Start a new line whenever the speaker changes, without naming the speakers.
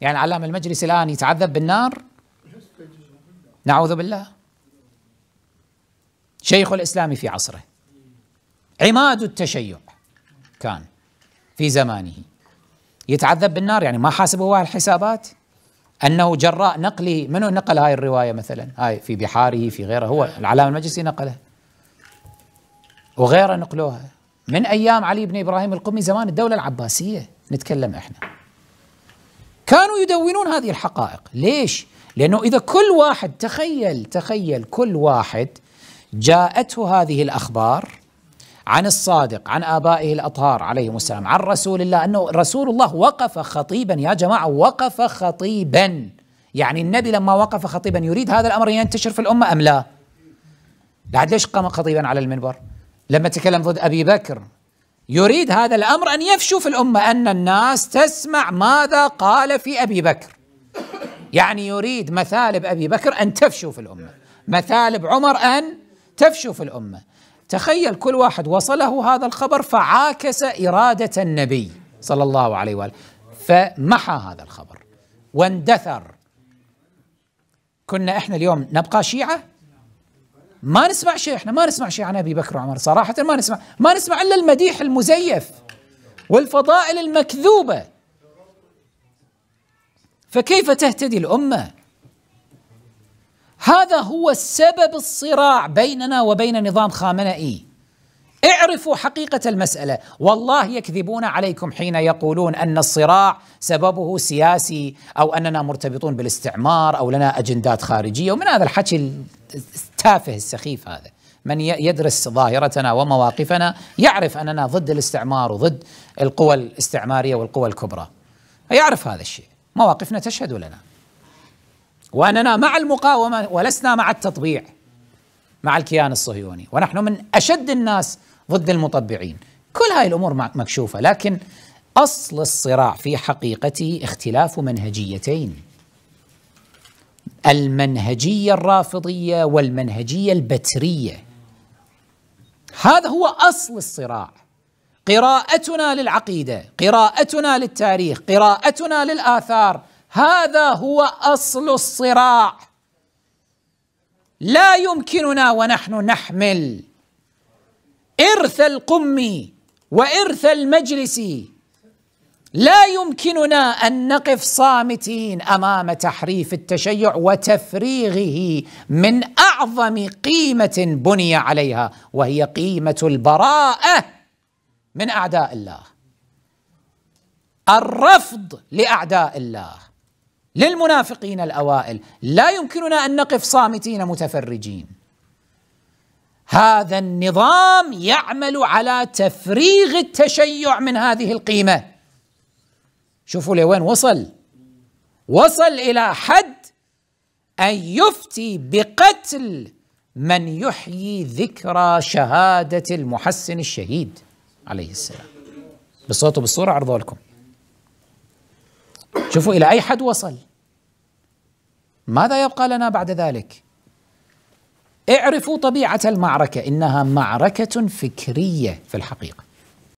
يعني علام المجلس الآن يتعذب بالنار نعوذ بالله شيخ الإسلام في عصره عماد التشيع كان في زمانه يتعذب بالنار يعني ما حاسبه هو الحسابات انه جراء نقله منو نقل هاي الروايه مثلا هاي في بحاره في غيره هو العلامه المجلسي نقلها وغيره نقلوها من ايام علي بن ابراهيم القمي زمان الدوله العباسيه نتكلم احنا كانوا يدونون هذه الحقائق ليش؟ لأنه إذا كل واحد تخيل تخيل كل واحد جاءته هذه الأخبار عن الصادق عن آبائه الأطهار عليهم السلام عن رسول الله أنه رسول الله وقف خطيبا يا جماعة وقف خطيبا يعني النبي لما وقف خطيبا يريد هذا الأمر ينتشر في الأمة أم لا؟ بعد ليش قام خطيبا على المنبر؟ لما تكلم ضد أبي بكر يريد هذا الامر ان يفشو في الامه ان الناس تسمع ماذا قال في ابي بكر يعني يريد مثالب ابي بكر ان تفشو في الامه مثالب عمر ان تفشو في الامه تخيل كل واحد وصله هذا الخبر فعاكس اراده النبي صلى الله عليه واله فمحى هذا الخبر واندثر كنا احنا اليوم نبقى شيعه ما نسمع شيء احنا ما نسمع شيء عن ابي بكر وعمر صراحه ما نسمع ما نسمع الا المديح المزيف والفضائل المكذوبه فكيف تهتدي الامه هذا هو السبب الصراع بيننا وبين نظام خامنئي اعرفوا حقيقة المسألة والله يكذبون عليكم حين يقولون أن الصراع سببه سياسي أو أننا مرتبطون بالاستعمار أو لنا أجندات خارجية ومن هذا الحكي التافه السخيف هذا من يدرس ظاهرتنا ومواقفنا يعرف اننا ضد الاستعمار وضد القوى الاستعماريه والقوى الكبرى. يعرف هذا الشيء، مواقفنا تشهد لنا. واننا مع المقاومه ولسنا مع التطبيع مع الكيان الصهيوني، ونحن من اشد الناس ضد المطبعين. كل هاي الامور مكشوفه، لكن اصل الصراع في حقيقته اختلاف منهجيتين. المنهجيه الرافضيه والمنهجيه البتريه هذا هو اصل الصراع قراءتنا للعقيده قراءتنا للتاريخ قراءتنا للاثار هذا هو اصل الصراع لا يمكننا ونحن نحمل ارث القمي وارث المجلسي لا يمكننا ان نقف صامتين امام تحريف التشيع وتفريغه من اعظم قيمه بني عليها وهي قيمه البراءه من اعداء الله الرفض لاعداء الله للمنافقين الاوائل لا يمكننا ان نقف صامتين متفرجين هذا النظام يعمل على تفريغ التشيع من هذه القيمه شوفوا لوين وصل وصل إلى حد أن يفتي بقتل من يحيي ذكرى شهادة المحسن الشهيد عليه السلام بالصوت وبالصورة عرضوا لكم شوفوا إلى أي حد وصل ماذا يبقى لنا بعد ذلك اعرفوا طبيعة المعركة إنها معركة فكرية في الحقيقة